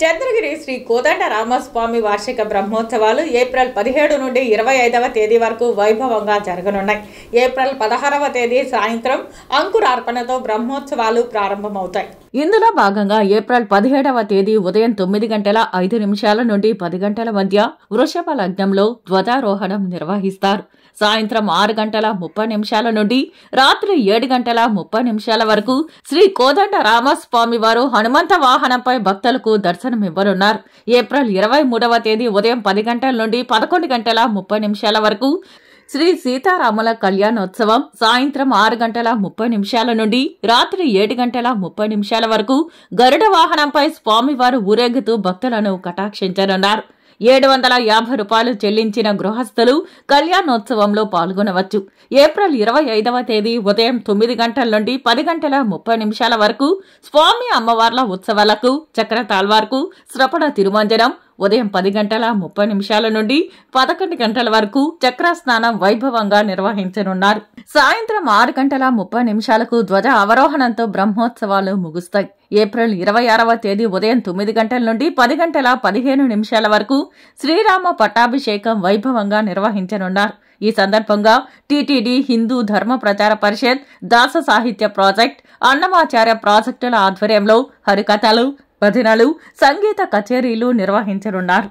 చంద్రగిరి శ్రీ కోదండ రామస్వామి వార్షిక బ్రహ్మోత్సవాలు ఏప్రిల్ పదిహేడు నుండి ఇరవై ఐదవ తేదీ వరకు వైభవంగా జరగనున్నాయి ఏప్రిల్ పదహారవ తేదీ సాయంత్రం అంకురార్పణతో బ్రహ్మోత్సవాలు ప్రారంభమవుతాయి ఇందులో భాగంగా ఏప్రిల్ పదిహేడవ తేదీ ఉదయం తొమ్మిది గంటల ఐదు నిమిషాల నుండి పది గంటల మధ్య వృషభ లగ్నంలో ధ్వజారోహణం నిర్వహిస్తారు సాయంత్రం ఆరు గంటల ముప్పై నిమిషాల నుండి రాత్రి ఏడు గంటల ముప్పై నిమిషాల వరకు శ్రీ కోదండ రామస్వామి వారు హనుమంత వాహనంపై భక్తులకు దర్శనం దర్శనం ఇవ్వనున్నారు ఏప్రిల్ ఇరవై మూడవ తేదీ ఉదయం పది గంటల నుండి పదకొండు గంటల ముప్పై నిమిషాల వరకు శ్రీ సీతారాముల కళ్యాణోత్సవం సాయంత్రం ఆరు గంటల ముప్పై నిమిషాల నుండి రాత్రి ఏడు గంటల ముప్పై నిమిషాల వరకు గరుడ వాహనంపై స్వామివారు ఊరేగుతూ భక్తులను కటాక్షించనున్నారు ఏడు వందల యాభై రూపాయలు చెల్లించిన గృహస్థులు కళ్యాణోత్సవంలో పాల్గొనవచ్చు ఏప్రిల్ ఇరవై ఐదవ తేదీ ఉదయం తొమ్మిది గంటల నుండి పది గంటల ముప్పై నిమిషాల వరకు స్వామి అమ్మవార్ల ఉత్సవాలకు చక్రతాల్వార్కు శ్రపణ తిరుమంజనం ఉదయం పది గంటల ముప్పై నిమిషాల నుండి పదకొండు గంటల వరకు చక్రస్నానం వైభవంగా నిర్వహించనున్నారు సాయంత్రం ఆరు గంటల ముప్పై నిమిషాలకు ధ్వజ అవరోహణంతో బ్రహ్మోత్సవాలు ముగుస్తాయి ఏప్రిల్ ఇరవై ఆరవ తేదీ ఉదయం తొమ్మిది గంటల నుండి పది గంటల పదిహేను నిమిషాల వరకు శ్రీరామ పట్టాభిషేకం వైభవంగా నిర్వహించనున్నారు ఈ సందర్భంగా టీటీడీ హిందూ ధర్మ ప్రచార పరిషత్ దాస సాహిత్య ప్రాజెక్ట్ అన్నమాచార్య ప్రాజెక్టుల ఆధ్వర్యంలో హరికథలు పదినాలు సంగీత కచేరీలు నిర్వహించనున్నారు